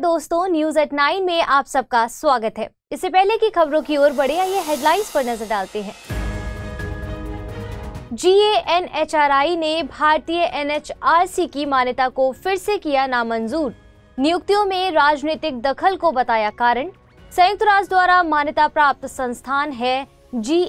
नमस्कार दोस्तों news at nine में आप सबका स्वागत है इससे पहले की खबरों की ओर बढ़े आइए हेडलाइंस पर नजर डालते हैं जी ने भारतीय एन की मान्यता को फिर से किया नामंजूर नियुक्तियों में राजनीतिक दखल को बताया कारण संयुक्त राष्ट्र द्वारा मान्यता प्राप्त संस्थान है जी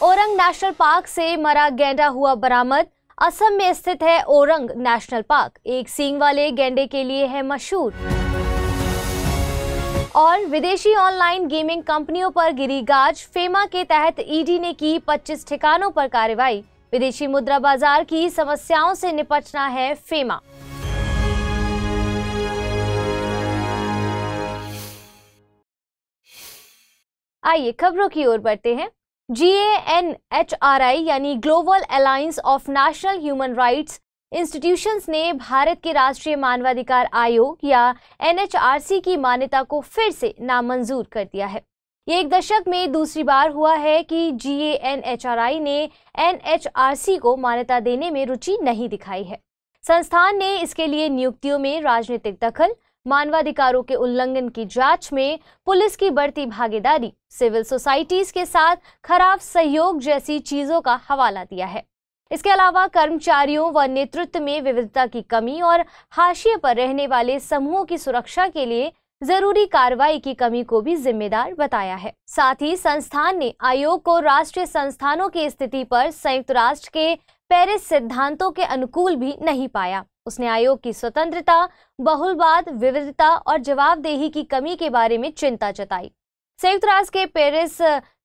औरंग नेशनल पार्क से मरा गेंडा हुआ बरामद असम में स्थित है ओरंग नेशनल पार्क एक सींग वाले गेंडे के लिए है मशहूर और विदेशी ऑनलाइन गेमिंग कंपनियों पर गिरी गाज फेमा के तहत ईडी ने की 25 ठिकानों पर कार्रवाई विदेशी मुद्रा बाजार की समस्याओं से निपटना है फेमा आइए खबरों की ओर बढ़ते हैं G N H R I यानी Global Alliance of National Human Rights Institutions ने भारत के राष्ट्रीय मानवाधिकार आयोग या एनएचआरसी की मान्यता को फिर से नामंजूर कर दिया है ये एक दशक में दूसरी बार हुआ है कि G N H R I ने एनएचआरसी को मान्यता देने में रुचि नहीं दिखाई है संस्थान ने इसके लिए नियुक्तियों में राजनीतिक दखल मानवाधिकारों के उल्लंघन की जांच में पुलिस की बढ़ती भागीदारी सिविल सोसाइटीज के साथ खराब सहयोग जैसी चीजों का हवाला दिया है इसके अलावा कर्मचारियों व नेतृत्व में विविधता की कमी और हाशिए पर रहने वाले समूहों की सुरक्षा के लिए जरूरी कार्रवाई की कमी को भी जिम्मेदार बताया है साथ ही संस्थान ने आयोग को राष्ट्रीय संस्थानों की स्थिति पर संयुक्त राष्ट्र के पेरिस सिद्धांतों के अनुकूल भी नहीं पाया उसने आयोग की स्वतंत्रता बहुलवाद विविधता और जवाबदेही की कमी के बारे में चिंता जताई संयुक्त राष्ट्र के पेरिस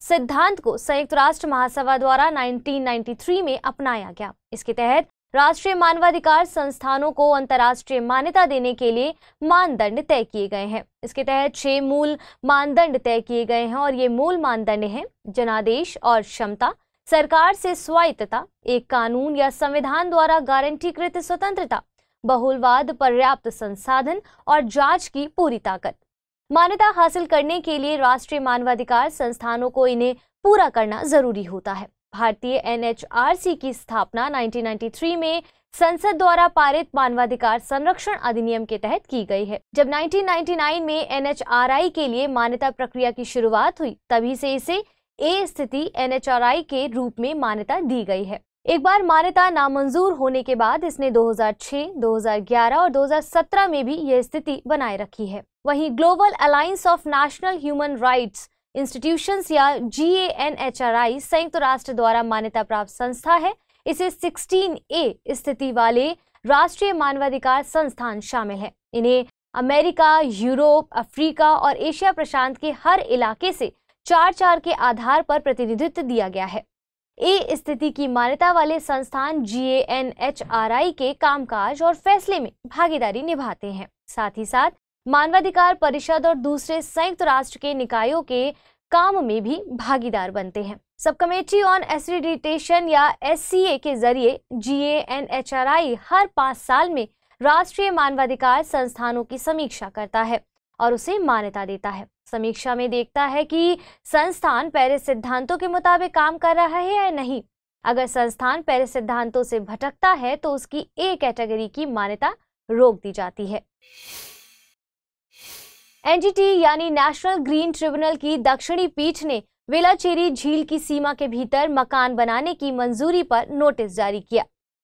सिद्धांत को संयुक्त राष्ट्र महासभा द्वारा 1993 में अपनाया गया इसके तहत राष्ट्रीय मानवाधिकार संस्थानों को अंतर्राष्ट्रीय मान्यता देने के लिए मानदंड तय किए गए हैं इसके तहत छह मूल मानदंड तय किए गए हैं और ये मूल मानदंड हैं जनादेश और क्षमता सरकार से स्वायत्तता एक कानून या संविधान द्वारा गारंटीकृत स्वतंत्रता बहुलवाद पर्याप्त संसाधन और जांच की पूरी ताकत मान्यता हासिल करने के लिए राष्ट्रीय मानवाधिकार संस्थानों को इन्हें पूरा करना जरूरी होता है भारतीय एनएचआरसी की स्थापना 1993 में संसद द्वारा पारित मानवाधिकार संरक्षण अधिनियम के तहत की गई है जब 1999 में एनएचआरआई के लिए मान्यता प्रक्रिया की शुरुआत हुई तभी से इसे ए स्थिति एनएचआरआई के रूप में मान्यता दी गई है एक बार मान्यता नामंजूर होने के बाद इसने 2006, 2011 और 2017 में भी यह स्थिति बनाए रखी है वहीं Global Alliance of National Human Rights Institutions या जी संयुक्त राष्ट्र द्वारा मान्यता प्राप्त संस्था है इसे 16 ए स्थिति वाले राष्ट्रीय मानवाधिकार संस्थान शामिल है इन्हें अमेरिका यूरोप अफ्रीका और एशिया प्रशांत के हर इलाके से चार चार के आधार पर प्रतिनिधित्व दिया गया है ए स्थिति की मान्यता वाले संस्थान G A N H R I के कामकाज और फैसले में भागीदारी निभाते हैं साथ ही साथ मानवाधिकार परिषद और दूसरे संयुक्त राष्ट्र के निकायों के काम में भी भागीदार बनते हैं सब कमेटी ऑन एसिडिटेशन या एस सी ए के जरिए G A N H R I हर पाँच साल में राष्ट्रीय मानवाधिकार संस्थानों की समीक्षा करता है और उसे मान्यता देता है समीक्षा में देखता है कि संस्थान पेरिस सिद्धांतों के मुताबिक काम कर रहा है या नहीं अगर संस्थान पेरिस सिद्धांतों से भटकता है तो उसकी ए कैटेगरी की मान्यता रोक दी जाती है एनजीटी यानी नेशनल ग्रीन ट्रिब्यूनल की दक्षिणी पीठ ने वेलाचेरी झील की सीमा के भीतर मकान बनाने की मंजूरी पर नोटिस जारी किया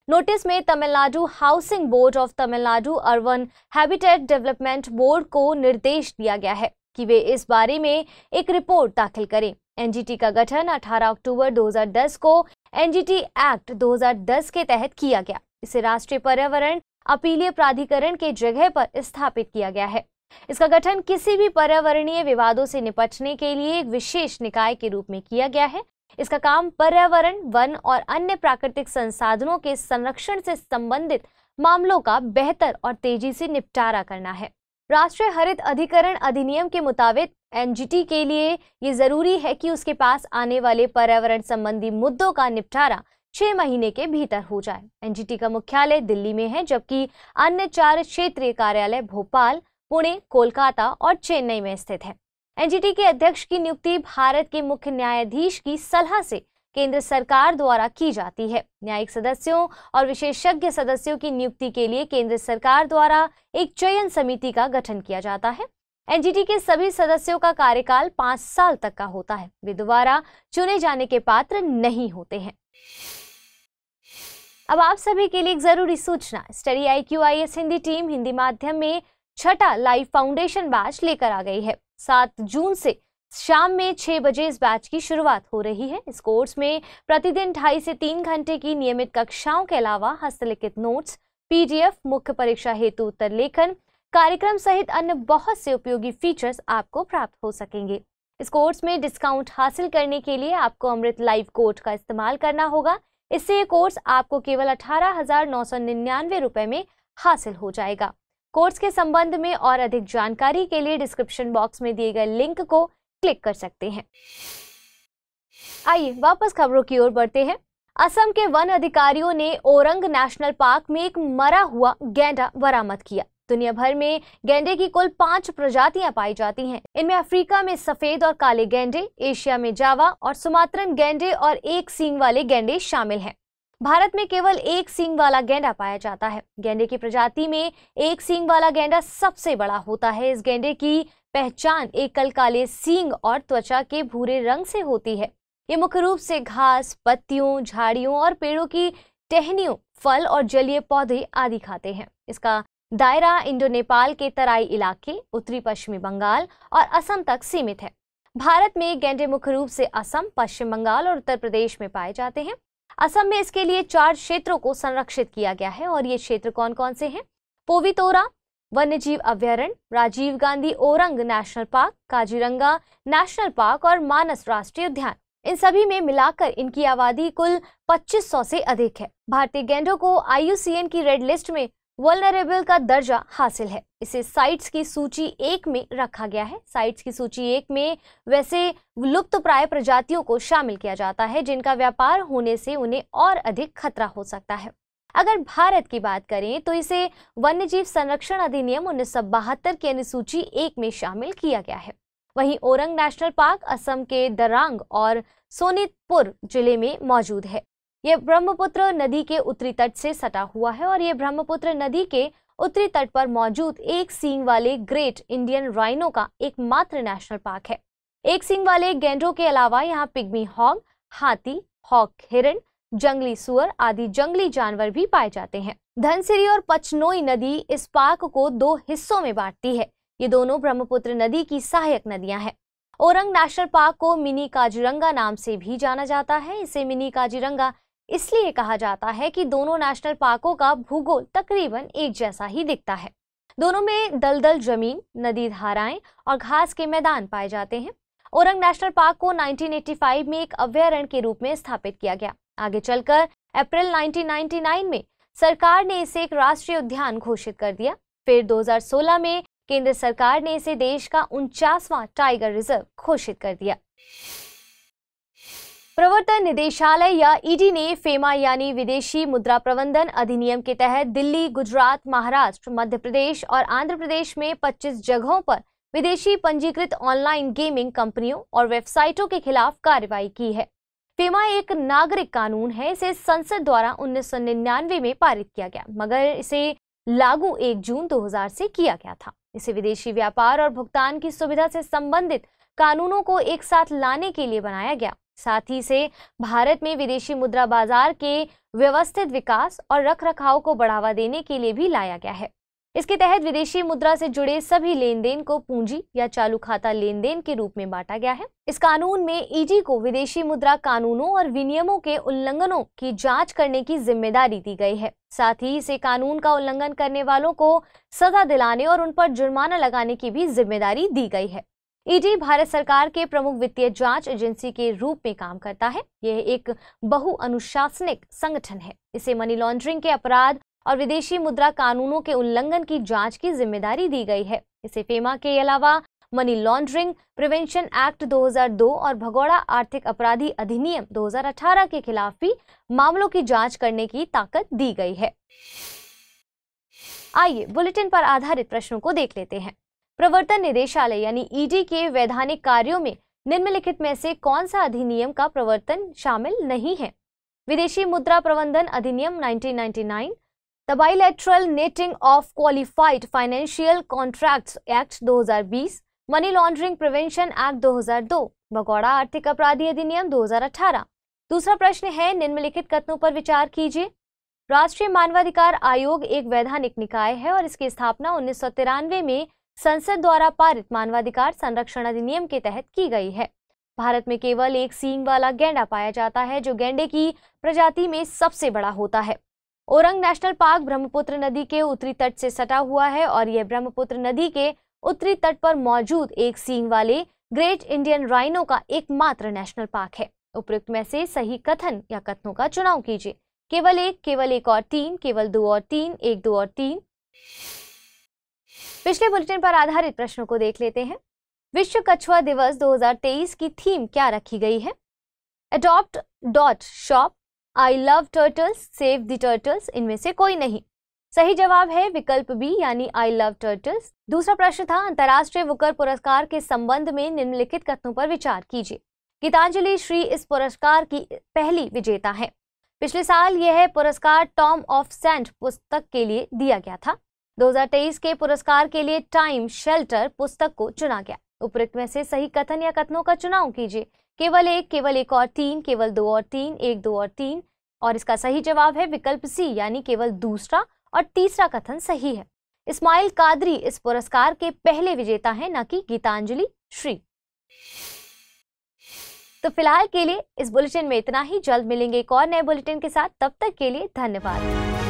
नोटिस में Tamil Nadu housing board of Tamil Nadu urban habitat development board को निर्देश दिया गया है कि वे इस बारे में एक रिपोर्ट दाखिल करें एनजीटी का गठन 18 अक्टूबर 2010 को एनजीटी एक्ट 2010 के तहत किया गया इसे राष्ट्रीय पर्यावरण अपीलीय प्राधिकरण के जगह पर स्थापित किया गया है इसका गठन किसी भी पर्यावरणीय विवादों से निपटने के लिए एक विशेष निकाय के रूप में किया गया है इसका काम पर्यावरण वन और अन्य प्राकृतिक संसाधनों के संरक्षण से संबंधित मामलों का बेहतर और तेजी से निपटारा करना है राष्ट्रीय हरित अधिकरण अधिनियम के मुताबिक एनजीटी के लिए ये जरूरी है कि उसके पास आने वाले पर्यावरण संबंधी मुद्दों का निपटारा छह महीने के भीतर हो जाए एनजीटी का मुख्यालय दिल्ली में है जबकि अन्य चार क्षेत्रीय कार्यालय भोपाल पुणे कोलकाता और चेन्नई में स्थित है एनजीटी के अध्यक्ष की नियुक्ति भारत के मुख्य न्यायाधीश की सलाह से केंद्र सरकार द्वारा की जाती है न्यायिक सदस्यों और विशेषज्ञ सदस्यों की नियुक्ति के लिए केंद्र सरकार द्वारा एक चयन समिति का गठन किया जाता है एनजीटी के सभी सदस्यों का कार्यकाल पांच साल तक का होता है वे दोबारा चुने जाने के पात्र नहीं होते हैं अब आप सभी के लिए एक जरूरी सूचना Study I Q I S Hindi team Hindi माध्यम में छठा लाइव फाउंडेशन बैच लेकर आ गई है सात जून से शाम में छह बजे इस बैच की शुरुआत हो रही है इस कोर्स में प्रतिदिन ढाई से तीन घंटे की नियमित कक्षाओं के अलावा हस्तलिखित नोट्स पीडीएफ मुख्य परीक्षा हेतु उत्तर लेखन कार्यक्रम सहित अन्य बहुत से उपयोगी फीचर्स आपको प्राप्त हो सकेंगे इस कोर्स में डिस्काउंट हासिल करने के लिए आपको अमृत लाइव कोड का इस्तेमाल करना होगा इससे ये कोर्स आपको केवल अठारह हजार नौ सौ निन्यानवे में हासिल हो जाएगा कोर्स के संबंध में और अधिक जानकारी के लिए डिस्क्रिप्शन बॉक्स में दिए गए लिंक को क्लिक कर सकते हैं आइए वापस खबरों की ओर बढ़ते हैं असम के वन अधिकारियों ने ओरंग नेशनल पार्क में एक मरा हुआ गेंडा बरामद किया दुनिया भर में गेंडे की कुल पांच प्रजातियां पाई जाती हैं। इनमें अफ्रीका में सफेद और काले गेंडे एशिया में जावा और सुमात्रन गेंडे और एक सींग वाले गेंडे शामिल हैं भारत में केवल एक सींग वाला गेंडा पाया जाता है गेंडे की प्रजाति में एक सींग वाला गेंडा सबसे बड़ा होता है इस गेंडे की पहचान एकल काले सींग और त्वचा के भूरे रंग से होती है ये मुख्य रूप से घास पत्तियों झाड़ियों और पेड़ों की टहनियों फल और जलीय पौधे आदि खाते हैं इसका दायरा इंडो नेपाल के तराई इलाके उत्तरी पश्चिमी बंगाल और असम तक सीमित है भारत में गेंडे मुख्य रूप से असम पश्चिम बंगाल और उत्तर प्रदेश में पाए जाते हैं असम में इसके लिए चार क्षेत्रों को संरक्षित किया गया है और ये क्षेत्र कौन कौन से हैं पोवितोरा वन्य जीव अभ्यारण्य Rajiv Gandhi Orang National Park Kaziranga National Park और मानस राष्ट्रीय उद्यान इन सभी में मिलाकर इनकी आबादी कुल 2500 से अधिक है भारतीय गेंडों को आईयूसीएन की रेड लिस्ट में वलनरेबल का दर्जा हासिल है इसे साइट्स की सूची एक में रखा गया है साइट्स की सूची एक में वैसे लुप्त प्राय प्रजातियों को शामिल किया जाता है जिनका व्यापार होने से उन्हें और अधिक खतरा हो सकता है अगर भारत की बात करें तो इसे वन्यजीव संरक्षण अधिनियम उन्नीस की अनुसूची एक में शामिल किया गया है वहीं ओरंग नेशनल पार्क असम के दरांग और सोनितपुर जिले में मौजूद है ये ब्रह्मपुत्र नदी के उत्तरी तट से सटा हुआ है और ये ब्रह्मपुत्र नदी के उत्तरी तट पर मौजूद एक सींग वाले ग्रेट इंडियन राइनो का एकमात्र नेशनल पार्क है एक सींग वाले गेंडों के अलावा यहाँ पिग्मी हॉग हाथी हॉक हिरण जंगली सुअर आदि जंगली जानवर भी पाए जाते हैं धनसिरी और पचनोई नदी इस पार्क को दो हिस्सों में बांटती है ये दोनों ब्रह्मपुत्र नदी की सहायक नदियां हैं ओरंग नेशनल पार्क को मिनी काजिरंगा नाम से भी जाना जाता है इसे मिनी काजिरंगा इसलिए कहा जाता है कि दोनों नेशनल पार्कों का भूगोल तकरीबन एक जैसा ही दिखता है दोनों में दलदल जमीन नदी धाराएं और घास के मैदान पाए जाते हैं औरंग नेशनल पार्क को 1985 में एक अभ्यारण्य के रूप में स्थापित किया गया आगे चलकर अप्रैल 1999 में सरकार ने इसे एक राष्ट्रीय उद्यान घोषित कर दिया फिर 2016 में केंद्र सरकार ने इसे देश का उनचासवां टाइगर रिजर्व घोषित कर दिया प्रवर्तन निदेशालय या ईडी ने फेमा यानी विदेशी मुद्रा प्रबंधन अधिनियम के तहत दिल्ली गुजरात महाराष्ट्र मध्य प्रदेश और आंध्र प्रदेश में 25 जगहों पर विदेशी पंजीकृत ऑनलाइन गेमिंग कंपनियों और वेबसाइटों के खिलाफ कार्रवाई की है फेमा एक नागरिक कानून है इसे संसद द्वारा उन्नीस में पारित किया गया मगर इसे लागू एक जून दो से किया गया था इसे विदेशी व्यापार और भुगतान की सुविधा से संबंधित कानूनों को एक साथ लाने के लिए बनाया गया साथ ही से भारत में विदेशी मुद्रा बाजार के व्यवस्थित विकास और रखरखाव को बढ़ावा देने के लिए भी लाया गया है इसके तहत विदेशी मुद्रा से जुड़े सभी लेन देन को पूंजी या चालू खाता लेन देन के रूप में बांटा गया है इस कानून में ईडी को विदेशी मुद्रा कानूनों और विनियमों के उल्लंघनों की जांच करने की जिम्मेदारी दी गई है साथ ही इसे कानून का उल्लंघन करने वालों को सजा दिलाने और उन पर जुर्माना लगाने की भी जिम्मेदारी दी गई है ईडी भारत सरकार के प्रमुख वित्तीय जांच एजेंसी के रूप में काम करता है यह एक बहुअनुशासनिक संगठन है इसे मनी लॉन्ड्रिंग के अपराध और विदेशी मुद्रा कानूनों के उल्लंघन की जांच की जिम्मेदारी दी गई है इसे फेमा के अलावा मनी लॉन्ड्रिंग प्रिवेंशन एक्ट 2002 और भगोड़ा आर्थिक अपराधी अधिनियम 2018 के खिलाफ भी मामलों की जांच करने की ताकत दी गई है आइए बुलेटिन पर आधारित प्रश्नों को देख लेते हैं प्रवर्तन निदेशालय यानी ईडी e के वैधानिक कार्यों में निम्नलिखित में से कौन सा अधिनियम का प्रवर्तन शामिल नहीं है विदेशी मुद्रा प्रबंधन अधिनियम 1999 the Netting of Qualified Financial Contracts Act 2020 Money Laundering Prevention Act 2002 भगौड़ा आर्थिक अपराधी अधिनियम 2018 दूसरा प्रश्न है निम्नलिखित कथनों पर विचार कीजिए राष्ट्रीय मानवाधिकार आयोग एक वैधानिक निकाय है और इसकी स्थापना उन्नीस में संसद द्वारा पारित मानवाधिकार संरक्षण अधिनियम के तहत की गई है भारत में केवल एक सींग वाला गेंडा पाया जाता है जो गेंडे की प्रजाति में सबसे बड़ा होता है ओरंग नेशनल पार्क ब्रह्मपुत्र नदी के उत्तरी तट से सटा हुआ है और यह ब्रह्मपुत्र नदी के उत्तरी तट पर मौजूद एक सींग वाले ग्रेट इंडियन राइनो का एकमात्र नेशनल पार्क है उपयुक्त में से सही कथन या कथनों का चुनाव कीजिए केवल एक केवल एक और तीन केवल दो और तीन एक दो और तीन पिछले बुलेटिन पर आधारित प्रश्नों को देख लेते हैं विश्व कछुआ दिवस 2023 की थीम क्या रखी गई है adopt dot shop I love turtles save the turtles इनमें से कोई नहीं सही जवाब है विकल्प बी यानी आई लव टर्टल्स दूसरा प्रश्न था अंतर्राष्ट्रीय वुकर पुरस्कार के संबंध में निम्नलिखित कथनों पर विचार कीजिए गीतांजलि श्री इस पुरस्कार की पहली विजेता है पिछले साल यह पुरस्कार टॉम ऑफ सेंट पुस्तक के लिए दिया गया था 2023 के पुरस्कार के लिए टाइम शेल्टर पुस्तक को चुना गया उपरोक्त में से सही कथन या कथनों का चुनाव कीजिए केवल एक केवल एक और तीन केवल दो और तीन एक दो और तीन और इसका सही जवाब है विकल्प सी यानी केवल दूसरा और तीसरा कथन सही है इस्माइल कादरी इस पुरस्कार के पहले विजेता हैं न कि गीतांजलि श्री तो फिलहाल के लिए इस बुलेटिन में इतना ही जल्द मिलेंगे एक और नए बुलेटिन के साथ तब तक के लिए धन्यवाद